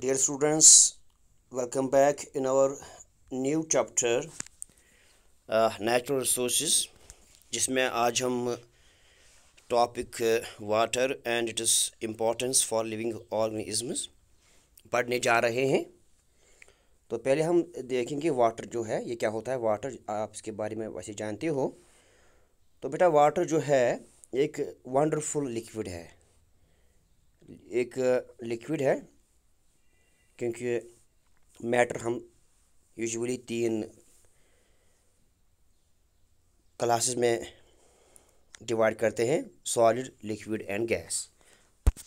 Dear students welcome back in our new chapter natural resource जिसमें आज हम topic water and it is importance for living organisms पढ़ने जा रहे हैं तो पहले हम देखेंगे वाटर जो है ये क्या होता है वाटर आप इसके बारे में वैसे जानते हो तो बेटा वाटर जो है एक वंडरफुल लिक्विड है एक लिक्विड uh, है क्योंकि मैटर हम यूजुअली तीन क्लासेस में डिवाइड करते हैं सॉलिड लिक्विड एंड गैस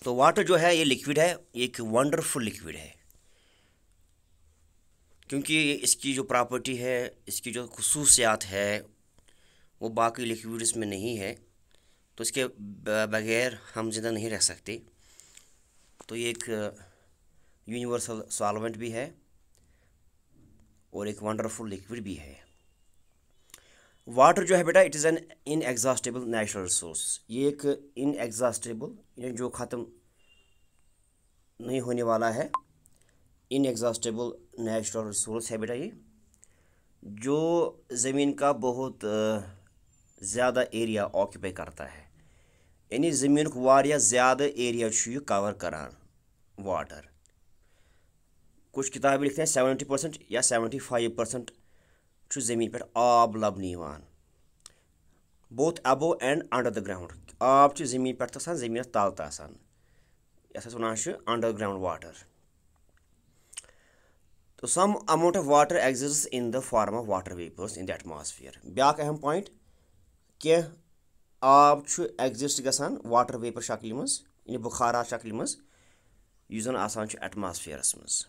तो वाटर जो है ये लिक्विड है एक वंडरफुल लिक्विड है क्योंकि इसकी जो प्रॉपर्टी है इसकी जो खसूसियात है वो बाकी लिक्विड्स में नहीं है तो इसके बगैर हम ज़िंदा नहीं रह सकते तो ये एक यूनिवर्सल सॉल्वेंट भी है और एक वंडरफुल लिक्विड भी है वाटर जो है बेटा it is an inexhaustible natural resource ये एक इन एग्जॉस्टेबल जो ख़त्म नहीं होने वाला है इन एग्जॉस्टेबल नेचुरल रिसोर्स है बेटा ये जो ज़मीन का बहुत ज़्यादा एरिया ऑक्यूपाई करता है यानी ज़मीन वारिया ज़्यादा एरिया कवर करान वाटर कुछ किताबें लिखते हैं सेवेंटी परसेंट या सेवेंटी फाइव परसेंट ज़मीन पर आब लबन both above and under the ground आब ज़मीन पे जमीन तल तो ये वन अंडर ग्राउंड वाटर तो some amount of water exist in the form of water vapours in the atmosphere ब्याक अहम पॉइंट कह आब एग्जिस्ट ग वाटर वेपर शक्ल मे बुखारा शक्ल मे जन आसान एटमॉस्फेयरस मज़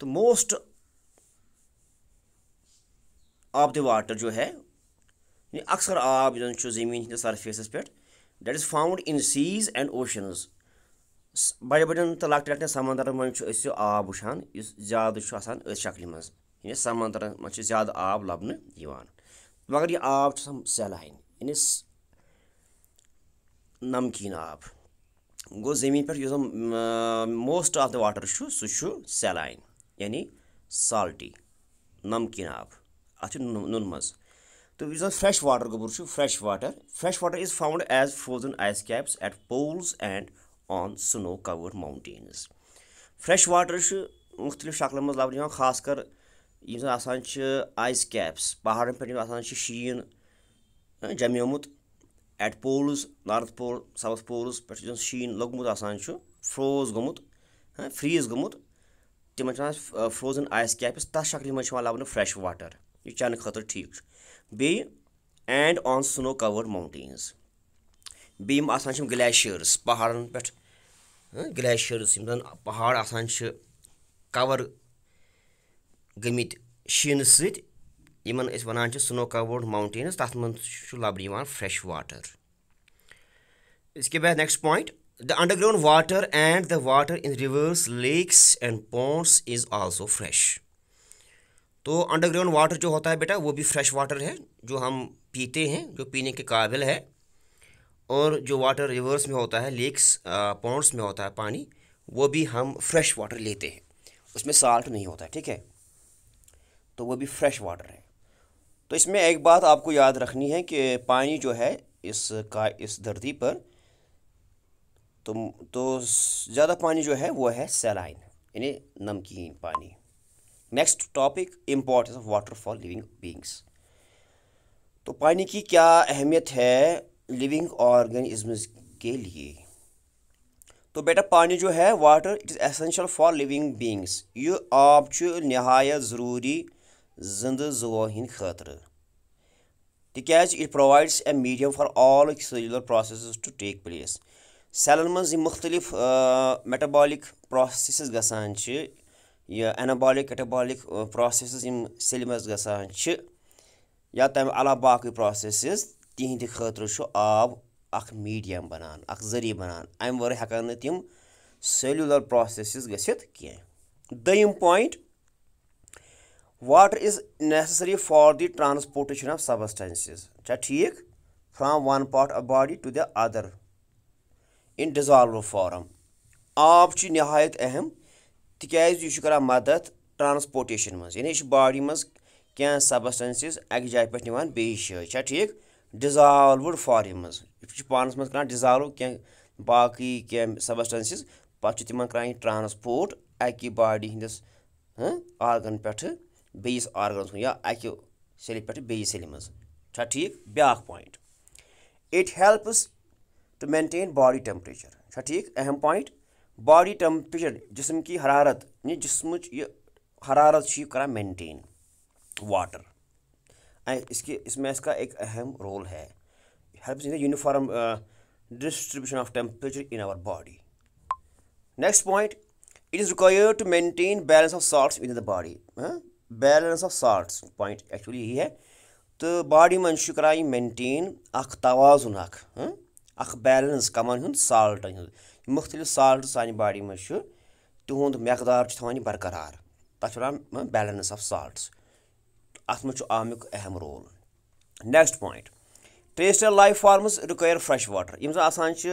तो मोस्ट ऑफ द वाटर जो है अक्सर आब जन ज़मीन हंदिस सरफेसस पे that is found in seas and oceans बड़े बड़े तो लकटे लकटे समंदर मज आब वुचान इस ज्यादा शक्ल मज समंदर मे ज्यादा आब लब मगर यह आब सहलान यानी नमकीन आब गो जमीन पे मोस्ट ऑफ द वाटर सह یعنی سالٹی نمکین آب ات نون مز تو یہ یُس زَن واٹر گوبر fresh water fresh water is found as frozen ice caps at poles and on snow cover mountains fresh water مختلف شکل مز منٛز خاص کر یہ زن آسان چھِ آیِس کیپٕس پہاڑن پہ یِم آسان شین شیٖن جمیومُت at poles north pole south poles پہ شین زَن شیٖن آسان چھُ فرٛوز گوٚمُت فرٛیٖز گوٚمُت تِمَن چھِ وَنان فرٛوزٕن آیِس کیپٕس تَتھ شکلہِ منٛز چھِ یِوان لَبنہٕ فرٛٮ۪ش واٹَر یہِ چٮ۪نہٕ خٲطرٕ ٹھیٖک چھُ بیٚیہِ اینٛڈ آن سٕنو کَوٲڈ ماوٹینٕز بیٚیہِ یِم آسان چھِ گٕلیشیٲرٕس پہاڑَن پٮ۪ٹھ گٕلیشیٲرٕس یِم زَن پہاڑ آسان چھِ کَوَر گٔمٕتۍ شیٖنہٕ سۭتۍ یِمَن أسۍ وَنان چھِ سٕنو کَوٲڈ ماوٹینٕز تَتھ منٛز چھُ لَبنہٕ یِوان فرٛٮ۪ش واٹَر اس کے بعد next point The underground water and the water in rivers, lakes and ponds is also fresh. तो अंडरग्राउंड वाटर जो होता है बेटा वो भी फ्रेश वाटर है जो हम पीते हैं जो पीने के काबिल है और जो वाटर रिवर्स में होता है लेक्स पॉन्ड्स में होता है पानी वो भी हम फ्रेश वाटर लेते हैं उसमें साल्ट नहीं होता है ठीक है तो वो भी फ्रेश वाटर है तो इसमें एक बात आपको याद रखनी है कि पानी जो है इस का इस धरती पर तो तो ज़्यादा पानी जो है वो है सेलाइन यानी नमकीन पानी next topic importance of water for living beings तो पानी की क्या अहमियत है लिविंग ऑर्गेनिजम्स के लिए तो बेटा पानी जो है water it is essential for living beings यह आब नहायत ज़रूरी जिंद जुवो हिंद खतर तिक it provides a medium for all cellular process to take place सेलन मज मुखलिफ मेटाबॉलिक प्रोसेस ग यह एनबॉलिक कैटबॉलिक प्रोसेस सल ग या तम बा प्रोसेस तिंद खुद आब अख मीडियम बनान अख जरिए बनान अम वर हेकन तम सलुलर प्रोसेस गयम point water is necessary for the transportation of substances चा ठीक from one part of body to the other in dissolved form आब नहायत अहम तेज यह कर मदद ट्रांसपोटेशन मज यह बाडी मज क्या सबस्टेंसेस अक जाए पे निवान बेह ठीक डिज़ाल्वड फॉर्म मज पानस मा डिजालव डिज़ाल्व बाकी कह सबस्टेंसेस पे तिम कर ट्रांसपोर्ट अक बाडी हंदिस आर्गन पे बेस आर्गन या अक सेल पे बेस सेल मज ठीक ब्या point it helps to maintain body temperature अच्छा ठीक अहम पॉइंट बॉडी टेम्परेचर जिसम की हरारत यानी जिसम हरारत यह करा मेंटेन वाटर इसके इसमें इसका एक अहम रोल है help in uniform distribution of temperature in our body next point it is required to maintain balance of salts in the body balance of salts point actually यही है तो बॉडी मन करान मेंटेन अख तवाजुन अख اَکھ بیلَنٕس کَمَن ہُنٛد سالٹَن ہُنٛد یِم مُختلِف سالٹ سانہِ باڈی منٛز چھُ تِہُنٛد مٮ۪قدار چھُ تھاوان یہِ برقرار تَتھ چھِ وَنان بیلَنٕس آف سالٹٕس اَتھ منٛز چھُ اَمیُک اہم role next point terrestrial life forms require fresh water یِم زَن آسان چھِ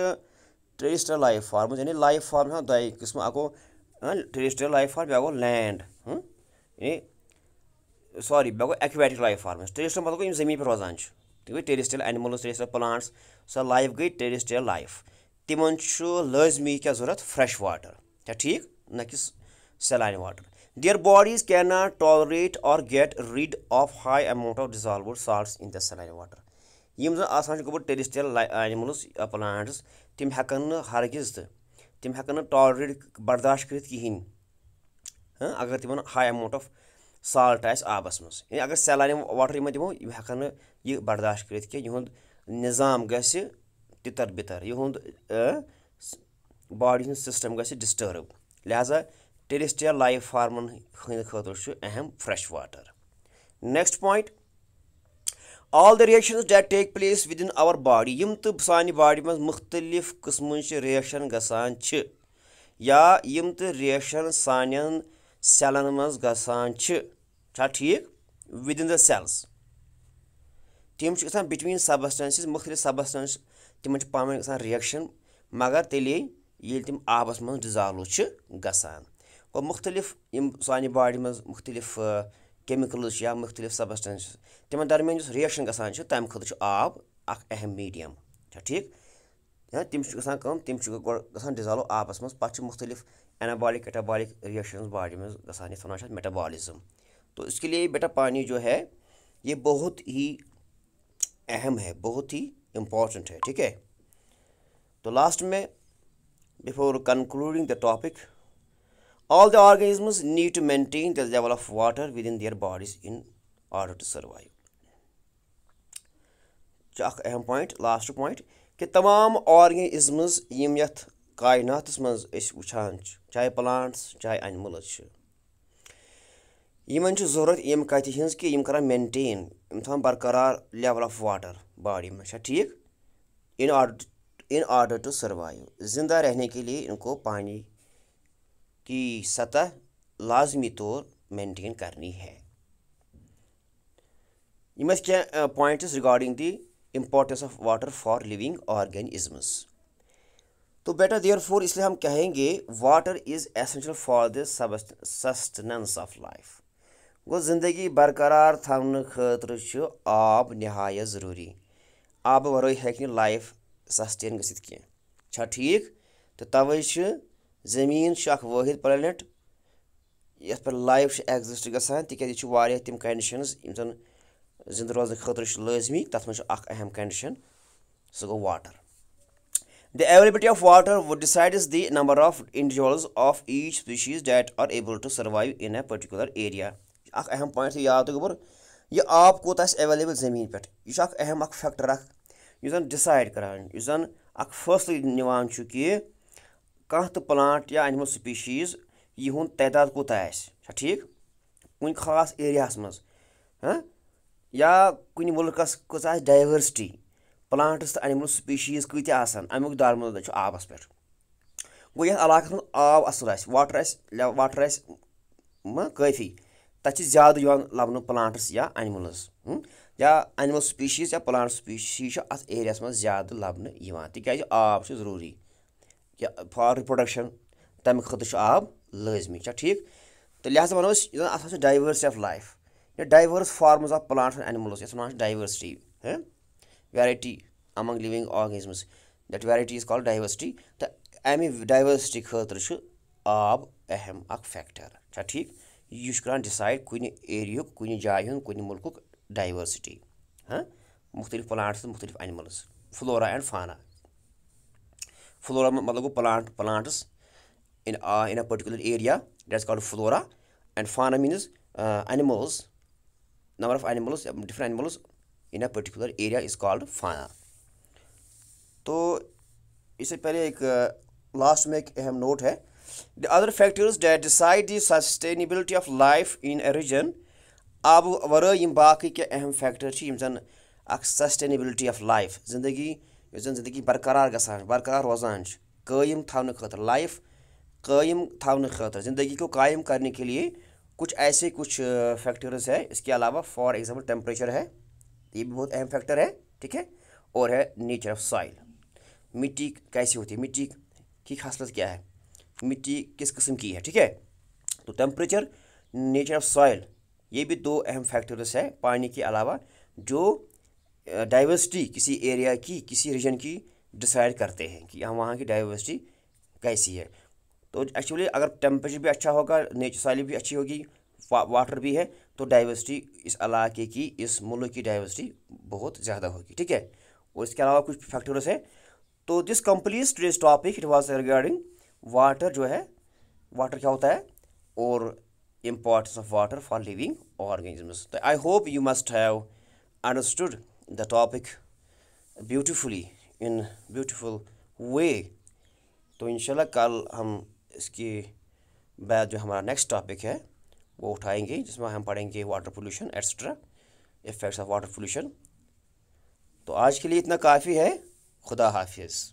ٹرٛیسٹَل لایف فارمٕز یعنی لایف فارم چھِ آسان دۄیہِ قٕسمہٕ اَکھ گوٚو ٹرٛیسٹَل لایف فارم بیٛاکھ گوٚو لینٛڈ یعنی سوری بیٛاکھ گوٚو اٮ۪کویٹِک لایف فارمٕز ٹرٛیسٹَل مطلب گوٚو یِم زٔمیٖن پٮ۪ٹھ روزان چھِ गई terrestrial animals terrestrial plants so life गई टेरिस्ट्रियल लाइफ तिमन लाजमी क्या जरूरत फ्रेश वाटर क्या ठीक न कि saline water their bodies cannot tolerate or get rid of high amount of dissolved salts in the saline water यिम जन आसान गोबर टेरिस्टियल एनिमल्स प्लांट्स तम हेकन हरगिज तम हेकन टॉलरेट बर्दाश्त कर अगर तिम हाई अमाउंट ऑफ साल्ट आबस मज यानी अगर सैलानी वाटर इन दमो यम हेन यह बर्दाश्त कर कह निज़ाम गितर बितर इहुद बॉडी हूँ सिस्टम गिस्टर्ब लिहाजा टेरिस्टियल लाइफ फार्मन हंद खुश अहम fresh water next point all the reaction that take place within our body यम तो सान बाडी मज मुख्तलिफ कस्म रिएक्शन गसान या यम तो रिएक्शन सानियन सेलन मज गसान छा ठीक विद इन द सेल्स तम ग बिटवीन सबस्टेंसेस मुख्तलि सबस्टेंस तम पान ग रिएक्शन मगर तेल ये तम आबस मं डिजालव गसान गो मुख्तलिफ सान बाडि मं मुख्तलिफ केमिकल्स या मुख्तलिफ सबस्टेंस तम दरमियान जो रिएक्शन गसान तम खुद आब अख अहम मीडियम छा ठीक तम गम तम ग डिजालव आबस मं पे मुख्तलिफ एनाबॉलिक कैटाबॉलिक रिएक्शन बॉडी में गसान वन मेटाबॉलिज्म तो इसके लिए बेटा पानी जो है ये बहुत ही अहम है बहुत ही इम्पॉर्टेंट है ठीक है तो लास्ट में before concluding the topic the the need to maintain the level of water within their bodies in order to survive अहम पॉइंट लास्ट पॉइंट कि तमाम ऑर्गेनिज़म्स کایناتَس منٛز أسۍ وٕچھان چھِ چاہے پٕلانٛٹٕس چاہے اَنِمٕلٕز چھِ یِمَن چھِ ضوٚرَتھ ییٚمہِ کَتھِ ہِنٛز کہِ یِم کَران مٮ۪نٹین یِم تھاوان برقرار لٮ۪ول آف واٹر باڈی منٛز چھا ٹھیٖک in order in order to survive زِندہ رہنے کے لیے ان کو پانی کی سطح لازمی طور مینٹین کرنی ہے یِم ٲسۍ کینٛہہ points regarding the importance of water for living organisms तो बेटर देयर फोर इसलिए हम कहेंगे water is essential for the sustenance of life गो ज़िंदगी बरकरार थवन खातर आब नहाय ज़रूरी आब वो हे लाइफ सस्टेन ग ठीक तो तवे ज़मीन वाहिद प्लानट ये पे लाइफ एग्जिस्ट ग तिक तम कंडीशनज यम जिंद रोजन खातर लाजमी तथा अहम कंडीशन सह गो water The availability of water decides the number of individuals of each species that are able to survive in a particular area. अख अहम पॉइंट याद गोबर यह आब कोत एवेलेबल जमीन पे यह अहम अख फैक्टर अख यह डिसाइड करान यह अख फैसल निवान कि कह तो प्लांट या एनिमल स्पीशीज यूं तदाद कोत ठीक कुन खास एरिया मज या डाइवर्सिटी प्लांट्स तो एनिमल स्पीशीज कत अमुक दारमद आबस पे गो ये इलाक मज आव असल वाटर वाटर काफ़ी तथा ज्यादा लबन प्लांट्स या एनिमल्स या एनिमल स्पीशीज या प्लांट स्पीशीज अत एरिया मज ज्यादा लबन तिक आब जरूरी फॉर रिप्रोडक्शन तमें खुद आब लाजमी छा ठीक तो लिहाजा वनो अत diversity of life diverse forms of plants and animals ये diversity variety among living organisms that variety is called diversity the amy diversity khatr chu ab aham ak factor cha theek yush kran decide kun area kun jay hun kun mulk diversity ha mukhtalif plants mukhtalif animals flora and fauna flora matlab plant plants in a in a particular area that's called flora and fauna means uh, animals number of animals different animals in a particular area is called fauna तो इससे पहले एक last uh, में एक अहम note है the other factors that decide the sustainability of life in a region आब वर यम बाकी के अहम फैक्टर जन सस्टेनेबिलिटी ऑफ लाइफ जिंदगी जन जिंदगी बरकरार ग बरकरार रोजान कायम थाने खतर लाइफ कायम थाने खतर जिंदगी को कायम करने के लिए कुछ ऐसे कुछ फैक्टर्स uh, है इसके अलावा फॉर एग्जांपल टेम्परेचर है तो ये भी बहुत अहम फैक्टर है ठीक है और है नेचर ऑफ सॉइल मिट्टी कैसी होती है मिट्टी की खासियत क्या है मिट्टी किस किस्म की है ठीक है तो टेम्परेचर नेचर ऑफ सॉइल ये भी दो अहम फैक्टर्स है पानी के अलावा जो डाइवर्सिटी किसी एरिया की किसी रीजन की डिसाइड करते हैं कि हम वहाँ की डाइवर्सिटी कैसी है तो एक्चुअली अगर टेम्परेचर भी अच्छा होगा नेचर सॉइल भी अच्छी होगी वाटर भी है तो डाइवर्सिटी इस इलाके की इस मुल्क की डाइवर्सिटी बहुत ज़्यादा होगी ठीक है और इसके अलावा कुछ फैक्टर्स हैं तो this complete today's topic it was regarding water जो है वाटर क्या होता है और importance of water for living organisms तो I hope you must have understood the topic beautifully in beautiful way तो इनशाला कल हम इसकी बाद जो हमारा नेक्स्ट टॉपिक है वो उठाएंगे जिसमें हम पढ़ेंगे water pollution et cetera effects of water pollution तो आज के लिए इतना काफ़ी है खुदा हाफिज़